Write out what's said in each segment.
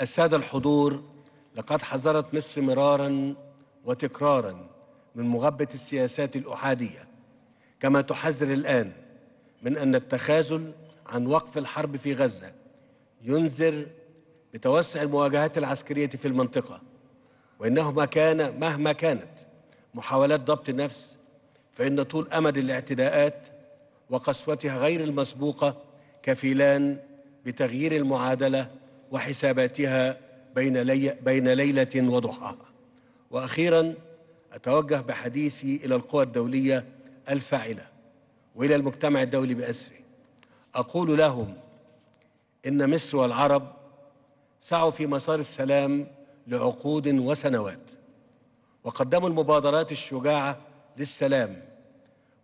السادة الحضور لقد حذرت مصر مرارا وتكرارا من مغبة السياسات الأحادية كما تحذر الآن من أن التخاذل عن وقف الحرب في غزة ينذر بتوسع المواجهات العسكرية في المنطقة وإنه ما كان مهما كانت محاولات ضبط النفس فإن طول أمد الاعتداءات وقسوتها غير المسبوقة كفيلان بتغيير المعادلة وحساباتها بين, لي بين ليلة وضحاها وأخيرا أتوجه بحديثي إلى القوى الدولية الفاعلة وإلى المجتمع الدولي بأسره أقول لهم إن مصر والعرب سعوا في مسار السلام لعقود وسنوات وقدموا المبادرات الشجاعة للسلام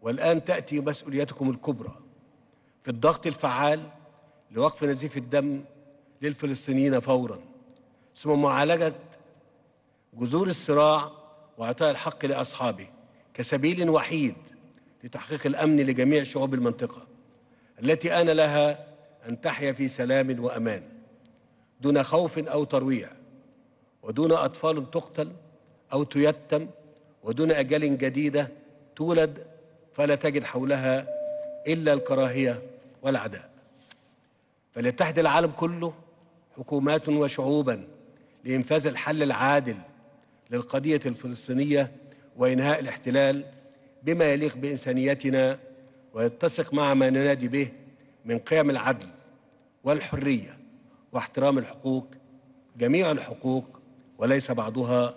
والآن تأتي مسؤوليتكم الكبرى في الضغط الفعال لوقف نزيف الدم للفلسطينيين فورا ثم معالجة جذور الصراع وإعطاء الحق لأصحابه كسبيل وحيد لتحقيق الأمن لجميع شعوب المنطقة التي آن لها أن تحيا في سلام وأمان دون خوف أو ترويع ودون أطفال تقتل أو تيتم ودون أجل جديدة تولد فلا تجد حولها إلا الكراهية والعداء فليتحد العالم كله حكومات وشعوبا لإنفاذ الحل العادل للقضية الفلسطينية وإنهاء الاحتلال بما يليق بإنسانيتنا ويتسق مع ما ننادي به من قيم العدل والحرية واحترام الحقوق جميع الحقوق وليس بعضها